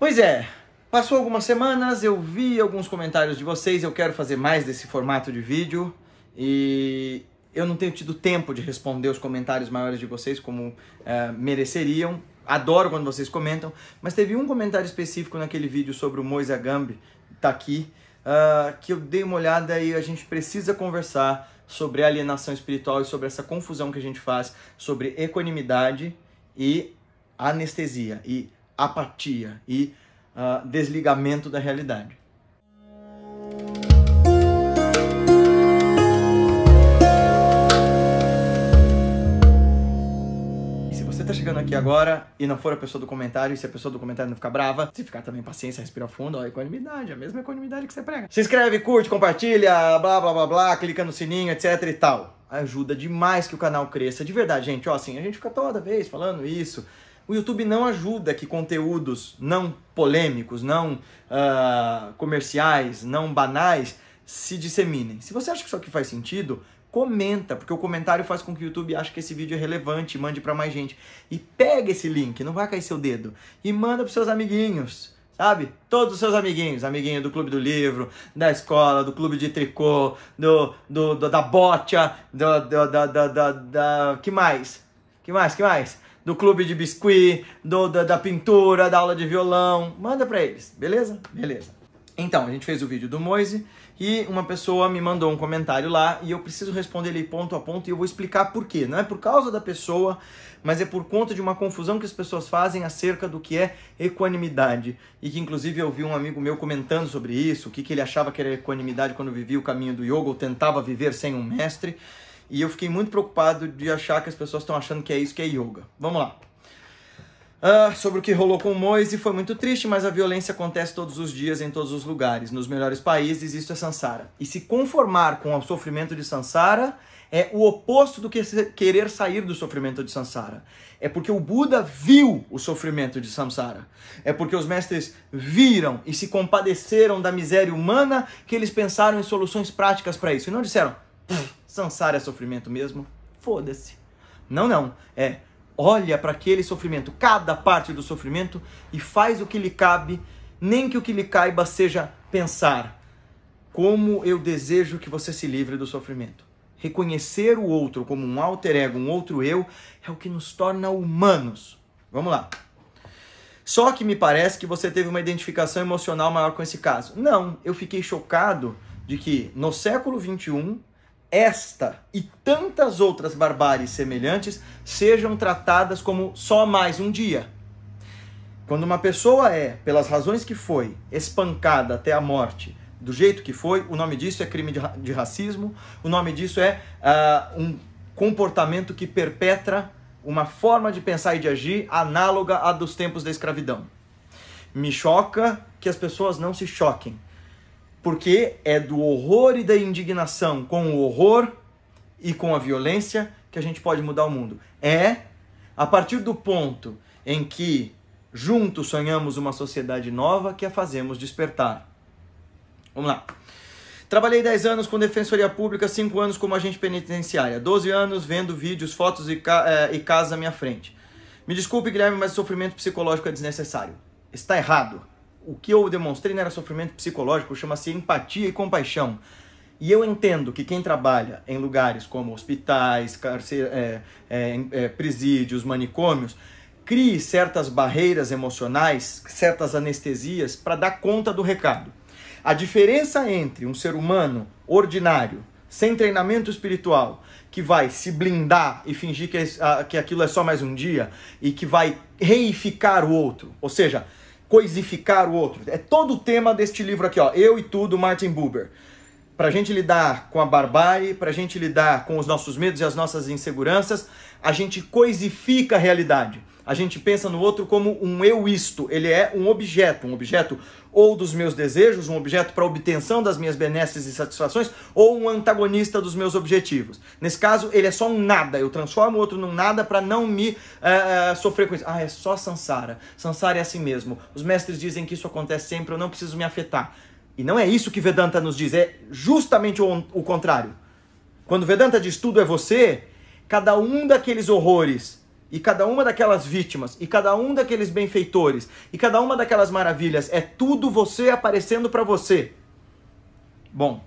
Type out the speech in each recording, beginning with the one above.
Pois é, passou algumas semanas, eu vi alguns comentários de vocês, eu quero fazer mais desse formato de vídeo e eu não tenho tido tempo de responder os comentários maiores de vocês como é, mereceriam. Adoro quando vocês comentam, mas teve um comentário específico naquele vídeo sobre o Moisa Gambi, tá aqui, uh, que eu dei uma olhada e a gente precisa conversar sobre alienação espiritual e sobre essa confusão que a gente faz sobre equanimidade e anestesia. E apatia e uh, desligamento da realidade. tá chegando aqui agora e não for a pessoa do comentário, se a pessoa do comentário não ficar brava, se ficar também paciência, respira fundo, ó, equanimidade, a mesma equanimidade que você prega. Se inscreve, curte, compartilha, blá blá blá blá, clica no sininho, etc e tal. Ajuda demais que o canal cresça, de verdade, gente. Ó, assim, a gente fica toda vez falando isso, o YouTube não ajuda que conteúdos não polêmicos, não uh, comerciais, não banais se disseminem. Se você acha que isso aqui faz sentido, comenta, porque o comentário faz com que o YouTube ache que esse vídeo é relevante, mande para mais gente. E pega esse link, não vai cair seu dedo, e manda para seus amiguinhos. Sabe? Todos os seus amiguinhos, amiguinho do clube do livro, da escola, do clube de tricô, do, do, do da bota, do, do, da, da. Que mais? Que mais? Que mais? do clube de biscuit, do, da, da pintura, da aula de violão. Manda para eles, beleza? Beleza. Então, a gente fez o vídeo do Moise e uma pessoa me mandou um comentário lá e eu preciso responder ele ponto a ponto e eu vou explicar por quê. Não é por causa da pessoa, mas é por conta de uma confusão que as pessoas fazem acerca do que é equanimidade. E que inclusive eu vi um amigo meu comentando sobre isso, o que, que ele achava que era equanimidade quando vivia o caminho do yoga ou tentava viver sem um mestre. E eu fiquei muito preocupado de achar que as pessoas estão achando que é isso que é yoga. Vamos lá. Ah, sobre o que rolou com o Moise, foi muito triste, mas a violência acontece todos os dias, em todos os lugares. Nos melhores países, isso é Sansara. E se conformar com o sofrimento de Sansara é o oposto do que querer sair do sofrimento de Sansara. É porque o Buda viu o sofrimento de Sansara É porque os mestres viram e se compadeceram da miséria humana que eles pensaram em soluções práticas para isso. E não disseram, Sansara é sofrimento mesmo? Foda-se. Não, não. É, olha para aquele sofrimento, cada parte do sofrimento, e faz o que lhe cabe, nem que o que lhe caiba seja pensar. Como eu desejo que você se livre do sofrimento. Reconhecer o outro como um alter ego, um outro eu, é o que nos torna humanos. Vamos lá. Só que me parece que você teve uma identificação emocional maior com esse caso. Não, eu fiquei chocado de que no século 21 esta e tantas outras barbáries semelhantes sejam tratadas como só mais um dia. Quando uma pessoa é, pelas razões que foi, espancada até a morte, do jeito que foi, o nome disso é crime de, ra de racismo, o nome disso é uh, um comportamento que perpetra uma forma de pensar e de agir análoga à dos tempos da escravidão. Me choca que as pessoas não se choquem porque é do horror e da indignação com o horror e com a violência que a gente pode mudar o mundo. É a partir do ponto em que juntos sonhamos uma sociedade nova que a fazemos despertar. Vamos lá. Trabalhei 10 anos com Defensoria Pública, 5 anos como agente penitenciária, 12 anos vendo vídeos, fotos e, ca eh, e casos à minha frente. Me desculpe, Guilherme, mas o sofrimento psicológico é desnecessário. Está errado o que eu demonstrei não era sofrimento psicológico, chama-se empatia e compaixão. E eu entendo que quem trabalha em lugares como hospitais, carcer, é, é, é, presídios, manicômios, crie certas barreiras emocionais, certas anestesias para dar conta do recado. A diferença entre um ser humano ordinário, sem treinamento espiritual, que vai se blindar e fingir que, é, ah, que aquilo é só mais um dia e que vai reificar o outro, ou seja, coisificar o outro. É todo o tema deste livro aqui, ó, Eu e tudo Martin Buber. Para a gente lidar com a barbárie, para a gente lidar com os nossos medos e as nossas inseguranças, a gente coisifica a realidade a gente pensa no outro como um eu isto, ele é um objeto, um objeto ou dos meus desejos, um objeto para obtenção das minhas benesses e satisfações, ou um antagonista dos meus objetivos. Nesse caso, ele é só um nada, eu transformo o outro num nada para não me uh, sofrer com isso. Ah, é só Sansara. Sansara é assim mesmo. Os mestres dizem que isso acontece sempre, eu não preciso me afetar. E não é isso que Vedanta nos diz, é justamente o, o contrário. Quando Vedanta diz tudo é você, cada um daqueles horrores e cada uma daquelas vítimas, e cada um daqueles benfeitores, e cada uma daquelas maravilhas é tudo você aparecendo para você. Bom,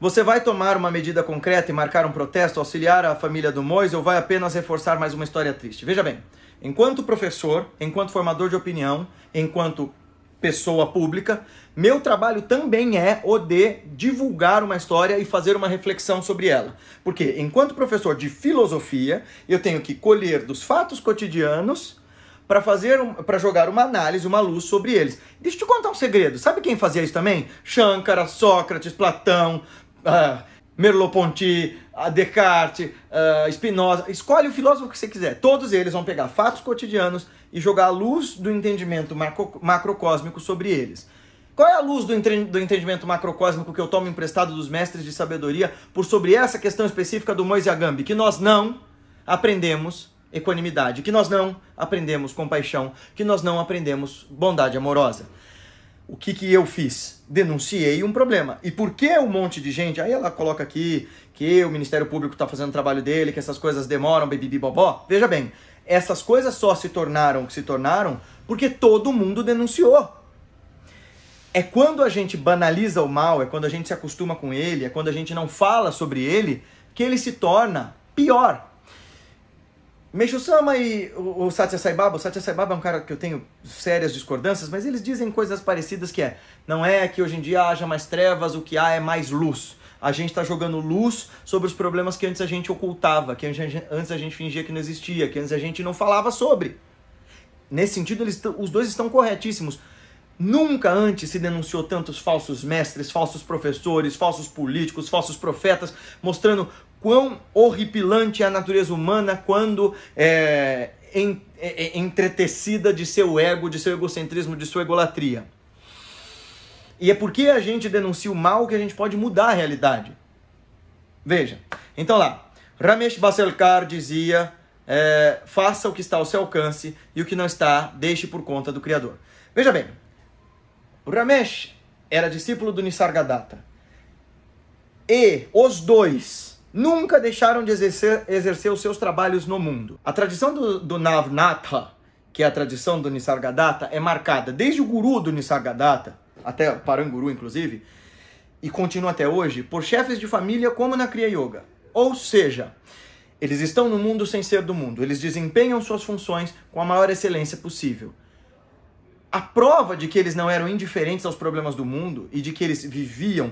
você vai tomar uma medida concreta e marcar um protesto, auxiliar a família do Mois ou vai apenas reforçar mais uma história triste? Veja bem, enquanto professor, enquanto formador de opinião, enquanto pessoa pública, meu trabalho também é o de divulgar uma história e fazer uma reflexão sobre ela. Porque, enquanto professor de filosofia, eu tenho que colher dos fatos cotidianos para fazer um, para jogar uma análise, uma luz sobre eles. Deixa eu te contar um segredo. Sabe quem fazia isso também? Shankara, Sócrates, Platão, uh, ah, Merleau-Ponty, ah, Descartes, uh, Spinoza. Escolhe o filósofo que você quiser. Todos eles vão pegar fatos cotidianos e jogar a luz do entendimento macro, macrocósmico sobre eles. Qual é a luz do, entendimento macrocósmico que eu tomo emprestado dos mestres de sabedoria por sobre essa questão específica do Moisés Agambi? Que nós não aprendemos equanimidade, que nós não aprendemos compaixão, que nós não aprendemos bondade amorosa. O que, que eu fiz? Denunciei um problema. E por que um monte de gente? Aí ela coloca aqui que o Ministério Público está fazendo o trabalho dele, que essas coisas demoram, bibibi bobó. Veja bem, essas coisas só se tornaram o que se tornaram porque todo mundo denunciou. É quando a gente banaliza o mal, é quando a gente se acostuma com ele, é quando a gente não fala sobre ele, que ele se torna pior. Meixo Sama e o, Satya Sai Baba, o Satya Sai Baba é um cara que eu tenho sérias discordâncias, mas eles dizem coisas parecidas que é, não é que hoje em dia haja mais trevas, o que há é mais luz. A gente está jogando luz sobre os problemas que antes a gente ocultava, que antes a gente fingia que não existia, que antes a gente não falava sobre. Nesse sentido, eles, os dois estão corretíssimos. Nunca antes se denunciou tantos falsos mestres, falsos professores, falsos políticos, falsos profetas, mostrando quão horripilante é a natureza humana quando é, em, é, é, entretecida de seu ego, de seu egocentrismo, de sua egolatria. E é porque a gente denuncia o mal que a gente pode mudar a realidade. Veja, então lá, Ramesh Baselkar dizia: é, faça o que está ao seu alcance e o que não está, deixe por conta do Criador. Veja bem, Ramesh era discípulo do Nisargadatta. E os dois nunca deixaram de exercer, exercer os seus trabalhos no mundo. A tradição do, do Navnatha, que é a tradição do Nisargadatta, é marcada desde o guru do Nisargadatta, até Paranguru, inclusive, e continua até hoje, por chefes de família como na Kriya Yoga. Ou seja, eles estão no mundo sem ser do mundo. Eles desempenham suas funções com a maior excelência possível a prova de que eles não eram indiferentes aos problemas do mundo e de que eles viviam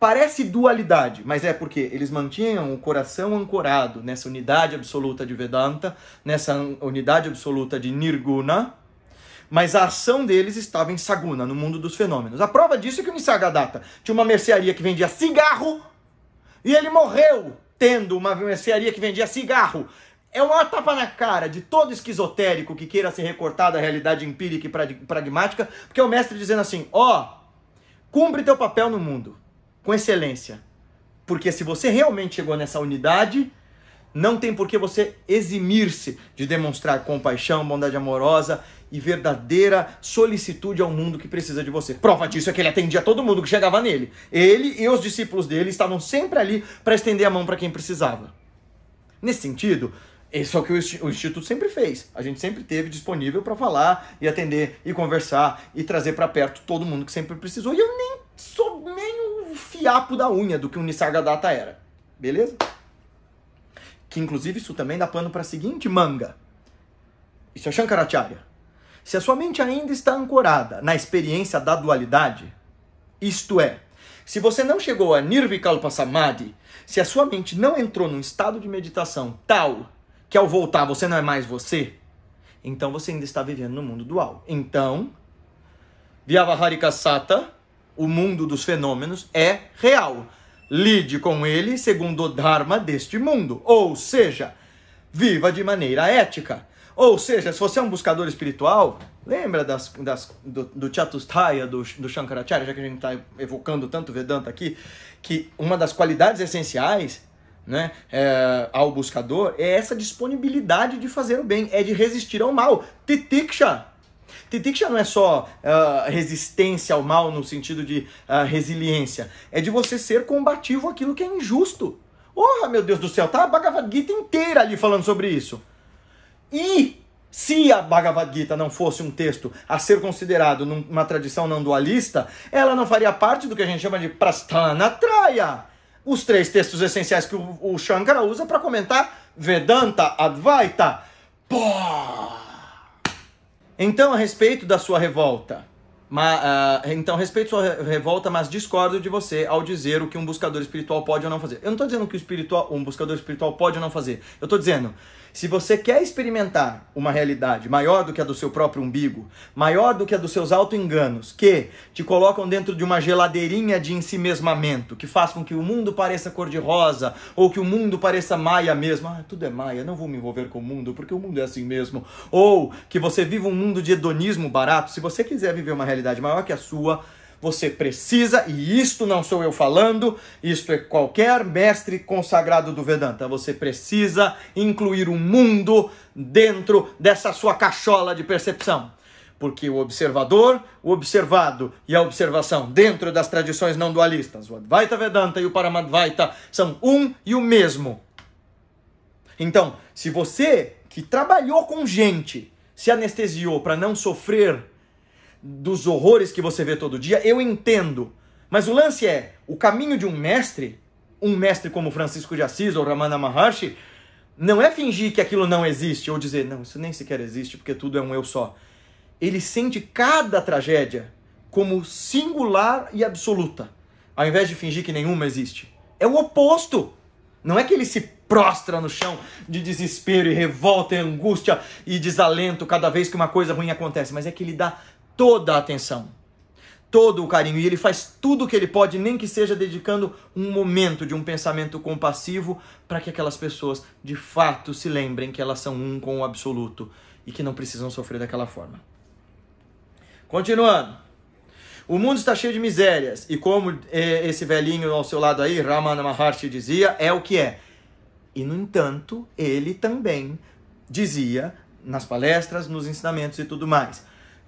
parece dualidade, mas é porque eles mantinham o coração ancorado nessa unidade absoluta de Vedanta, nessa unidade absoluta de Nirguna, mas a ação deles estava em Saguna, no mundo dos fenômenos. A prova disso é que o Nisargadatta tinha uma mercearia que vendia cigarro e ele morreu tendo uma mercearia que vendia cigarro é uma tapa na cara de todo esquizotérico que queira se recortar da realidade empírica e pragmática, porque é o mestre dizendo assim: ó, oh, cumpre teu papel no mundo, com excelência. Porque se você realmente chegou nessa unidade, não tem por que você eximir-se de demonstrar compaixão, bondade amorosa e verdadeira solicitude ao mundo que precisa de você. Prova disso é que ele atendia todo mundo que chegava nele. Ele e os discípulos dele estavam sempre ali para estender a mão para quem precisava. Nesse sentido, isso é o que o Instituto sempre fez. A gente sempre teve disponível para falar e atender e conversar e trazer para perto todo mundo que sempre precisou. E eu nem sou nem um fiapo da unha do que o Nisargadatta Data era. Beleza? Que inclusive isso também dá pano para a seguinte manga. Isso é Shankaracharya. Se a sua mente ainda está ancorada na experiência da dualidade, isto é, se você não chegou a Nirvikalpa Samadhi, se a sua mente não entrou num estado de meditação tal que ao voltar você não é mais você, então você ainda está vivendo no mundo dual. Então, Vyavaharika Sata, o mundo dos fenômenos, é real. Lide com ele segundo o Dharma deste mundo. Ou seja, viva de maneira ética. Ou seja, se você é um buscador espiritual, lembra das, das, do, do Chatusthaya, do, do Shankaracharya, já que a gente está evocando tanto Vedanta aqui, que uma das qualidades essenciais né, é, ao buscador é essa disponibilidade de fazer o bem, é de resistir ao mal. Titiksha. Titiksha não é só uh, resistência ao mal no sentido de uh, resiliência, é de você ser combativo aquilo que é injusto. Oh, meu Deus do céu, tá a Bhagavad Gita inteira ali falando sobre isso. E se a Bhagavad Gita não fosse um texto a ser considerado numa tradição não dualista, ela não faria parte do que a gente chama de traya os três textos essenciais que o, o Shankara usa para comentar Vedanta, Advaita. Pô! Então, a respeito da sua revolta. Ma, uh, então, respeito sua revolta, mas discordo de você ao dizer o que um buscador espiritual pode ou não fazer. Eu não estou dizendo que espiritual, um buscador espiritual pode ou não fazer. Eu estou dizendo se você quer experimentar uma realidade maior do que a do seu próprio umbigo, maior do que a dos seus auto-enganos, que te colocam dentro de uma geladeirinha de ensimesmamento, que faz com que o mundo pareça cor-de-rosa ou que o mundo pareça maia mesmo, ah, tudo é maia, não vou me envolver com o mundo porque o mundo é assim mesmo, ou que você viva um mundo de hedonismo barato, se você quiser viver uma realidade maior que a sua, você precisa, e isto não sou eu falando, isto é qualquer mestre consagrado do Vedanta, você precisa incluir o mundo dentro dessa sua cachola de percepção. Porque o observador, o observado e a observação dentro das tradições não dualistas, o Advaita Vedanta e o Paramadvaita, são um e o mesmo. Então, se você que trabalhou com gente se anestesiou para não sofrer dos horrores que você vê todo dia, eu entendo. Mas o lance é, o caminho de um mestre, um mestre como Francisco de Assis ou Ramana Maharshi, não é fingir que aquilo não existe ou dizer, não, isso nem sequer existe porque tudo é um eu só. Ele sente cada tragédia como singular e absoluta, ao invés de fingir que nenhuma existe. É o oposto. Não é que ele se prostra no chão de desespero e revolta e angústia e desalento cada vez que uma coisa ruim acontece, mas é que ele dá toda a atenção, todo o carinho. E ele faz tudo o que ele pode, nem que seja dedicando um momento de um pensamento compassivo para que aquelas pessoas de fato se lembrem que elas são um com o absoluto e que não precisam sofrer daquela forma. Continuando. O mundo está cheio de misérias, e como é, esse velhinho ao seu lado aí, Ramana Maharshi, dizia, é o que é. E, no entanto, ele também dizia nas palestras, nos ensinamentos e tudo mais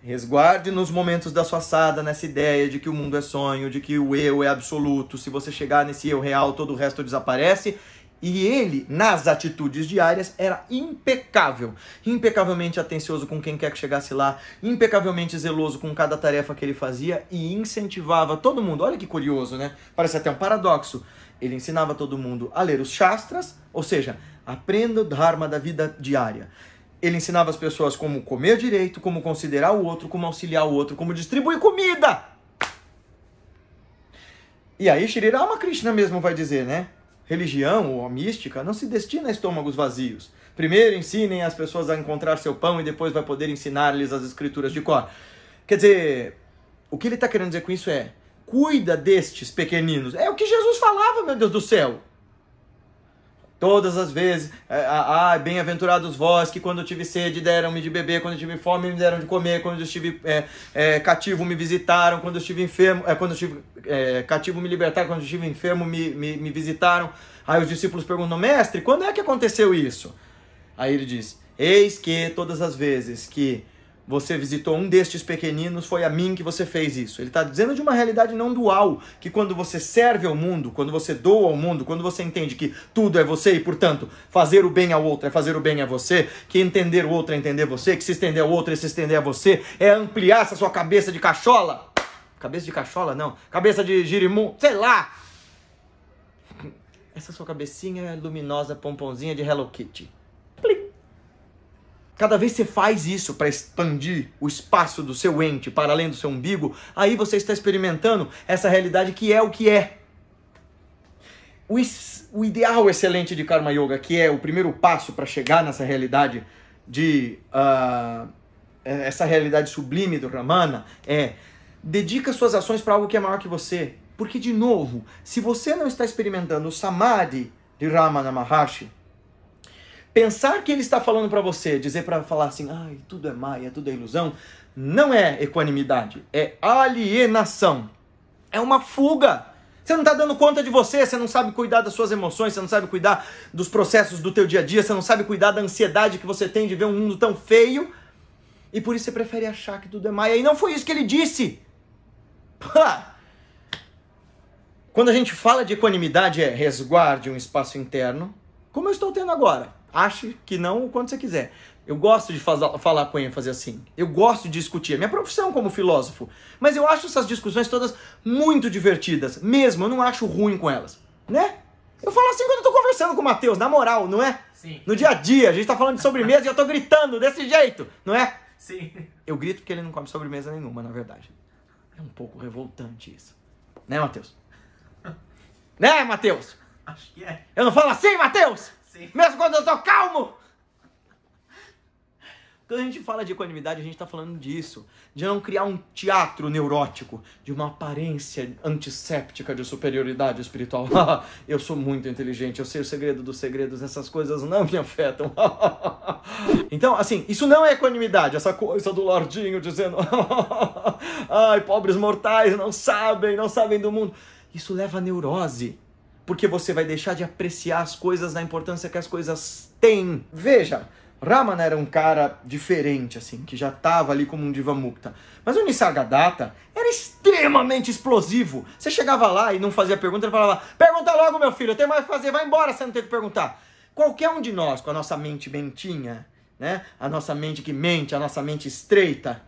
Resguarde nos momentos da sua assada nessa ideia de que o mundo é sonho, de que o eu é absoluto. Se você chegar nesse eu real, todo o resto desaparece. E ele, nas atitudes diárias, era impecável. Impecavelmente atencioso com quem quer que chegasse lá, impecavelmente zeloso com cada tarefa que ele fazia e incentivava todo mundo. Olha que curioso, né? Parece até um paradoxo. Ele ensinava todo mundo a ler os Shastras, ou seja, aprenda o Dharma da vida diária ele ensinava as pessoas como comer direito, como considerar o outro, como auxiliar o outro, como distribuir comida. E aí Shri Ramakrishna mesmo vai dizer, né? Religião ou mística não se destina a estômagos vazios. Primeiro ensinem as pessoas a encontrar seu pão e depois vai poder ensinar-lhes as escrituras de cor. Quer dizer, o que ele está querendo dizer com isso é: cuida destes pequeninos. É o que Jesus falava, meu Deus do céu. Todas as vezes, ah, bem-aventurados vós que quando tive sede deram-me de beber, quando tive fome me deram de comer, quando estive é, é, cativo me visitaram, quando estive enfermo, é, quando estive é, cativo me libertaram, quando estive enfermo me, me, me visitaram. Aí os discípulos perguntam, mestre, quando é que aconteceu isso? Aí ele diz, eis que todas as vezes que você visitou um destes pequeninos, foi a mim que você fez isso. Ele está dizendo de uma realidade não dual, que quando você serve ao mundo, quando você doa ao mundo, quando você entende que tudo é você e, portanto, fazer o bem ao outro é fazer o bem a você, que entender o outro é entender você, que se estender ao outro é se estender a você, é ampliar essa sua cabeça de cachola. Cabeça de cachola, não. Cabeça de girimum, sei lá. Essa sua cabecinha é luminosa, pomponzinha de Hello Kitty. Cada vez que você faz isso para expandir o espaço do seu ente para além do seu umbigo, aí você está experimentando essa realidade que é o que é. O, o ideal excelente de Karma Yoga, que é o primeiro passo para chegar nessa realidade de uh, essa realidade sublime do Ramana, é dedica suas ações para algo que é maior que você. Porque, de novo, se você não está experimentando o Samadhi de Ramana Maharshi, pensar que ele está falando para você, dizer para falar assim, ai, tudo é maia, tudo é ilusão, não é equanimidade, é alienação. É uma fuga. Você não está dando conta de você, você não sabe cuidar das suas emoções, você não sabe cuidar dos processos do teu dia a dia, você não sabe cuidar da ansiedade que você tem de ver um mundo tão feio. E por isso você prefere achar que tudo é maia. E não foi isso que ele disse. Pá. Quando a gente fala de equanimidade é resguarde um espaço interno, como eu estou tendo agora. Ache que não o quanto você quiser. Eu gosto de falar com ênfase assim. Eu gosto de discutir. É minha profissão como filósofo. Mas eu acho essas discussões todas muito divertidas. Mesmo, eu não acho ruim com elas. Né? Eu falo assim quando eu tô conversando com o Matheus, na moral, não é? Sim. No dia a dia, a gente tá falando de sobremesa e eu tô gritando desse jeito, não é? Sim. Eu grito porque ele não come sobremesa nenhuma, na verdade. É um pouco revoltante isso. Né, Matheus? né, Matheus? Acho que é. Eu não falo assim, Matheus? Sim. Mesmo quando eu tô calmo! Quando a gente fala de equanimidade, a gente está falando disso. De não criar um teatro neurótico, de uma aparência antisséptica de superioridade espiritual. eu sou muito inteligente, eu sei o segredo dos segredos, essas coisas não me afetam. então, assim, isso não é equanimidade, essa coisa do Lordinho dizendo: ai, pobres mortais não sabem, não sabem do mundo. Isso leva a neurose porque você vai deixar de apreciar as coisas na importância que as coisas têm. Veja, Ramana era um cara diferente, assim, que já estava ali como um divamukta. Mas o Nisargadatta era extremamente explosivo. Você chegava lá e não fazia pergunta, ele falava, pergunta logo, meu filho, eu tenho mais que fazer, vai embora, você não tem que perguntar. Qualquer um de nós, com a nossa mente mentinha, né? A nossa mente que mente, a nossa mente estreita,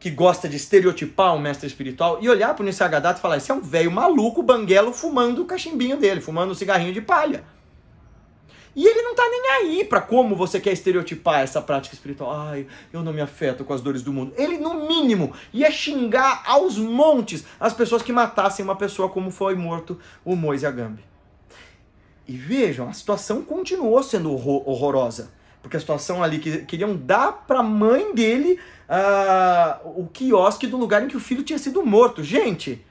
que gosta de estereotipar um mestre espiritual e olhar para o Nisargadatta e falar: esse é um velho maluco banguelo fumando o cachimbinho dele, fumando um cigarrinho de palha. E ele não está nem aí para como você quer estereotipar essa prática espiritual. Ai, eu não me afeto com as dores do mundo. Ele, no mínimo, ia xingar aos montes as pessoas que matassem uma pessoa como foi morto o Moise Agambi. E vejam, a situação continuou sendo horrorosa porque a situação ali que queriam dar para a mãe dele uh, o quiosque do lugar em que o filho tinha sido morto. Gente,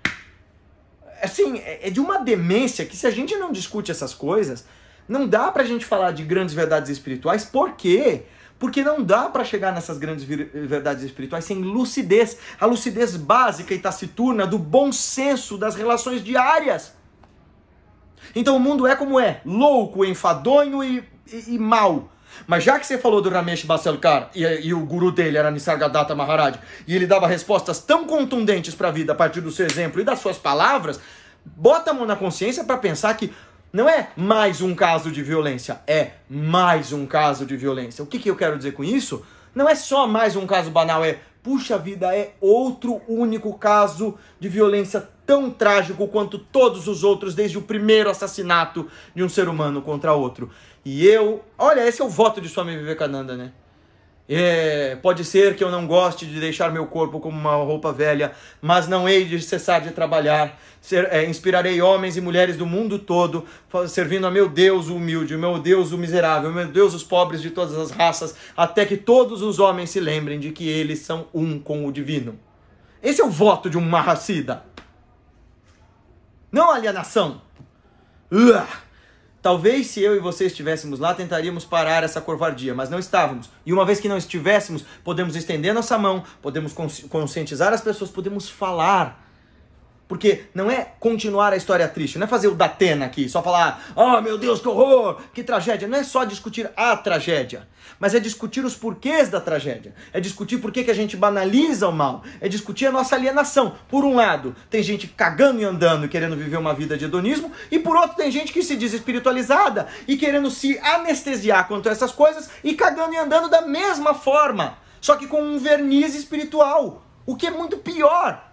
assim, é, é de uma demência que se a gente não discute essas coisas, não dá para a gente falar de grandes verdades espirituais, por quê? Porque não dá para chegar nessas grandes verdades espirituais sem lucidez, a lucidez básica e taciturna do bom senso das relações diárias. Então o mundo é como é, louco, enfadonho e, e, e mal. Mas já que você falou do Ramesh Baselkar e, e o guru dele era Nisargadatta Maharaj, e ele dava respostas tão contundentes para a vida a partir do seu exemplo e das suas palavras, bota a mão na consciência para pensar que não é mais um caso de violência, é mais um caso de violência. O que, que eu quero dizer com isso? Não é só mais um caso banal, é Puxa vida, é outro único caso de violência tão trágico quanto todos os outros, desde o primeiro assassinato de um ser humano contra outro. E eu, olha, esse é o voto de Swami Vivekananda, né? É, pode ser que eu não goste de deixar meu corpo como uma roupa velha, mas não hei de cessar de trabalhar. Ser, é, inspirarei homens e mulheres do mundo todo, servindo a meu Deus o humilde, meu Deus o miserável, meu Deus os pobres de todas as raças, até que todos os homens se lembrem de que eles são um com o divino. Esse é o voto de um marracida. Não alienação. Uah! Talvez se eu e você estivéssemos lá, tentaríamos parar essa covardia, mas não estávamos. E uma vez que não estivéssemos, podemos estender nossa mão, podemos conscientizar as pessoas, podemos falar porque não é continuar a história triste, não é fazer o Datena aqui, só falar, oh meu Deus, que horror, que tragédia. Não é só discutir a tragédia, mas é discutir os porquês da tragédia. É discutir por que, que a gente banaliza o mal. É discutir a nossa alienação. Por um lado, tem gente cagando e andando e querendo viver uma vida de hedonismo, e por outro, tem gente que se diz espiritualizada e querendo se anestesiar quanto a essas coisas e cagando e andando da mesma forma, só que com um verniz espiritual. O que é muito pior,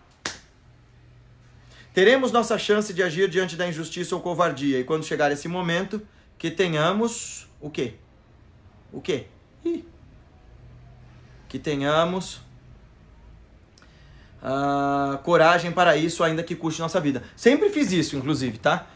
Teremos nossa chance de agir diante da injustiça ou covardia. E quando chegar esse momento, que tenhamos o quê? O quê? Ih. Que tenhamos uh, coragem para isso, ainda que custe nossa vida. Sempre fiz isso, inclusive, tá?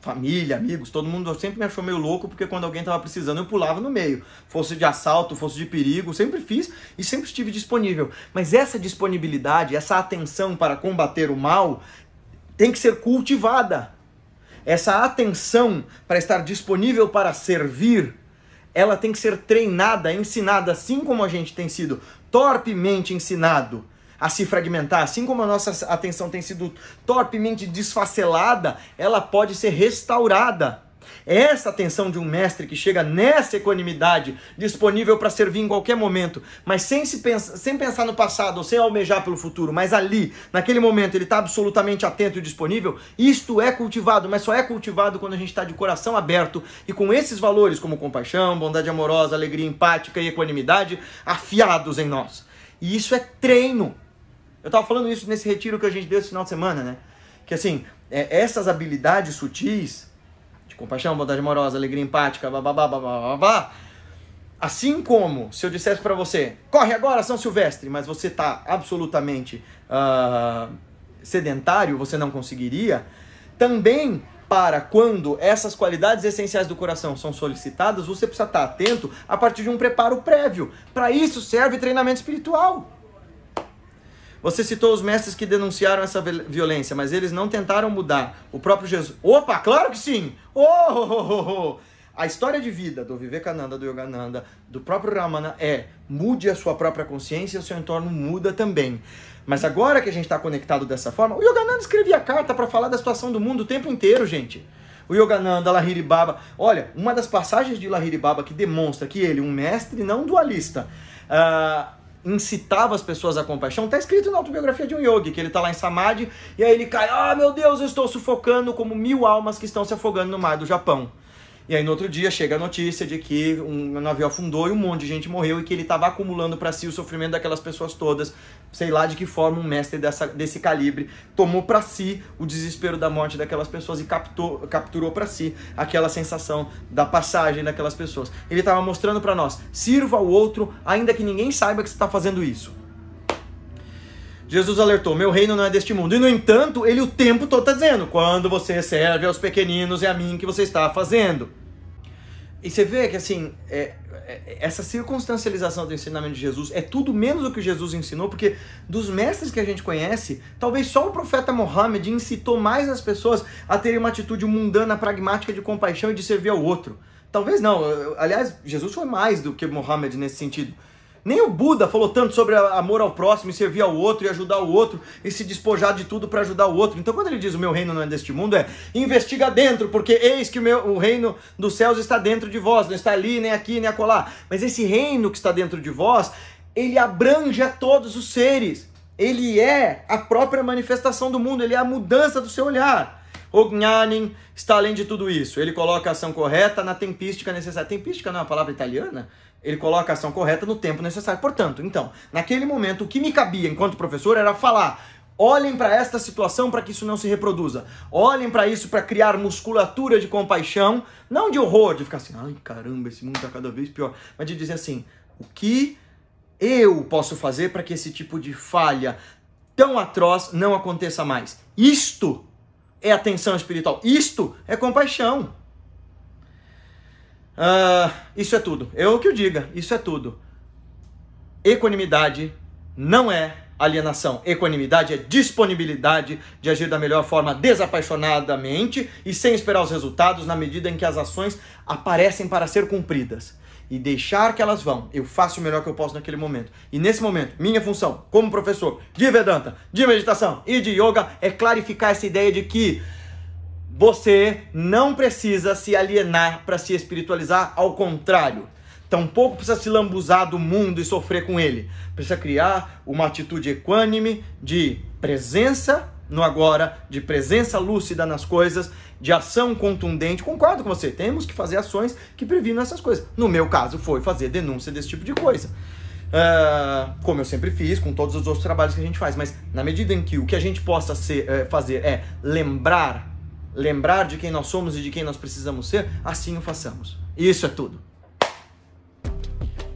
família, amigos, todo mundo sempre me achou meio louco porque quando alguém estava precisando eu pulava no meio, fosse de assalto, fosse de perigo, sempre fiz e sempre estive disponível. Mas essa disponibilidade, essa atenção para combater o mal tem que ser cultivada. Essa atenção para estar disponível para servir, ela tem que ser treinada, ensinada, assim como a gente tem sido torpemente ensinado a se fragmentar, assim como a nossa atenção tem sido torpemente desfacelada, ela pode ser restaurada. É essa atenção de um mestre que chega nessa equanimidade, disponível para servir em qualquer momento, mas sem, se pensa, sem pensar no passado ou sem almejar pelo futuro, mas ali, naquele momento, ele está absolutamente atento e disponível. Isto é cultivado, mas só é cultivado quando a gente está de coração aberto e com esses valores, como compaixão, bondade amorosa, alegria empática e equanimidade, afiados em nós. E isso é treino. Eu estava falando isso nesse retiro que a gente deu esse final de semana, né? Que assim, é, essas habilidades sutis compaixão, bondade amorosa, alegria empática, babá, babá, Assim como se eu dissesse para você, corre agora São Silvestre, mas você tá absolutamente uh, sedentário, você não conseguiria. Também para quando essas qualidades essenciais do coração são solicitadas, você precisa estar tá atento a partir de um preparo prévio. Para isso serve treinamento espiritual. Você citou os mestres que denunciaram essa violência, mas eles não tentaram mudar. O próprio Jesus. Opa, claro que sim! Oh, oh, oh, a história de vida do Vivekananda, do Yogananda, do próprio Ramana é mude a sua própria consciência, e o seu entorno muda também. Mas agora que a gente está conectado dessa forma, o Yogananda escrevia carta para falar da situação do mundo o tempo inteiro, gente. O Yogananda, Lahiri Baba. Olha, uma das passagens de Lahiri Baba que demonstra que ele, um mestre não dualista, uh, incitava as pessoas à compaixão, está escrito na autobiografia de um yogi, que ele está lá em Samadhi, e aí ele cai, ah, oh, meu Deus, eu estou sufocando como mil almas que estão se afogando no mar do Japão. E aí no outro dia chega a notícia de que um navio afundou e um monte de gente morreu e que ele estava acumulando para si o sofrimento daquelas pessoas todas. Sei lá de que forma um mestre dessa, desse calibre tomou para si o desespero da morte daquelas pessoas e captou, capturou para si aquela sensação da passagem daquelas pessoas. Ele estava mostrando para nós: sirva ao outro, ainda que ninguém saiba que você está fazendo isso. Jesus alertou: Meu reino não é deste mundo. E no entanto, ele o tempo todo está dizendo: Quando você serve aos pequeninos, é a mim que você está fazendo. E você vê que assim, é, é, essa circunstancialização do ensinamento de Jesus é tudo menos o que Jesus ensinou, porque dos mestres que a gente conhece, talvez só o profeta Mohammed incitou mais as pessoas a terem uma atitude mundana, pragmática de compaixão e de servir ao outro. Talvez não. Aliás, Jesus foi mais do que Mohammed nesse sentido. Nem o Buda falou tanto sobre amor ao próximo e servir ao outro e ajudar o outro e se despojar de tudo para ajudar o outro. Então, quando ele diz o meu reino não é deste mundo, é investiga dentro, porque eis que o, meu, o reino dos céus está dentro de vós, não está ali, nem aqui, nem acolá. Mas esse reino que está dentro de vós, ele abrange a todos os seres. Ele é a própria manifestação do mundo, ele é a mudança do seu olhar. Gnanin está além de tudo isso. Ele coloca a ação correta na tempística necessária. Tempística não é uma palavra italiana? Ele coloca a ação correta no tempo necessário. Portanto, então, naquele momento, o que me cabia enquanto professor era falar: Olhem para esta situação para que isso não se reproduza. Olhem para isso para criar musculatura de compaixão, não de horror, de ficar assim, ai caramba, esse mundo está cada vez pior, mas de dizer assim: o que eu posso fazer para que esse tipo de falha tão atroz não aconteça mais? Isto é atenção espiritual, isto é compaixão. Uh, isso é tudo. É eu que o diga, isso é tudo. Equanimidade não é alienação. Equanimidade é disponibilidade de agir da melhor forma desapaixonadamente e sem esperar os resultados na medida em que as ações aparecem para ser cumpridas. E deixar que elas vão. Eu faço o melhor que eu posso naquele momento. E nesse momento, minha função como professor de Vedanta, de meditação e de yoga é clarificar essa ideia de que você não precisa se alienar para se espiritualizar, ao contrário. Tampouco precisa se lambuzar do mundo e sofrer com ele. Precisa criar uma atitude equânime de presença no agora, de presença lúcida nas coisas, de ação contundente. Concordo com você, temos que fazer ações que previnam essas coisas. No meu caso, foi fazer denúncia desse tipo de coisa. Uh, como eu sempre fiz com todos os outros trabalhos que a gente faz, mas na medida em que o que a gente possa ser, uh, fazer é lembrar lembrar de quem nós somos e de quem nós precisamos ser, assim o façamos. Isso é tudo.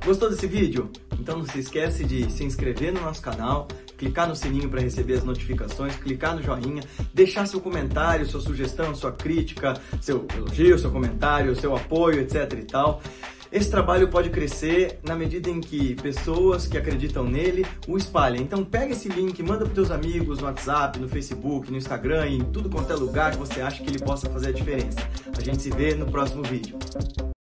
Gostou desse vídeo? Então não se esquece de se inscrever no nosso canal, clicar no sininho para receber as notificações, clicar no joinha, deixar seu comentário, sua sugestão, sua crítica, seu elogio, seu comentário, seu apoio, etc e tal. Esse trabalho pode crescer na medida em que pessoas que acreditam nele o espalhem. Então pega esse link, manda para teus amigos no WhatsApp, no Facebook, no Instagram, em tudo quanto é lugar que você acha que ele possa fazer a diferença. A gente se vê no próximo vídeo.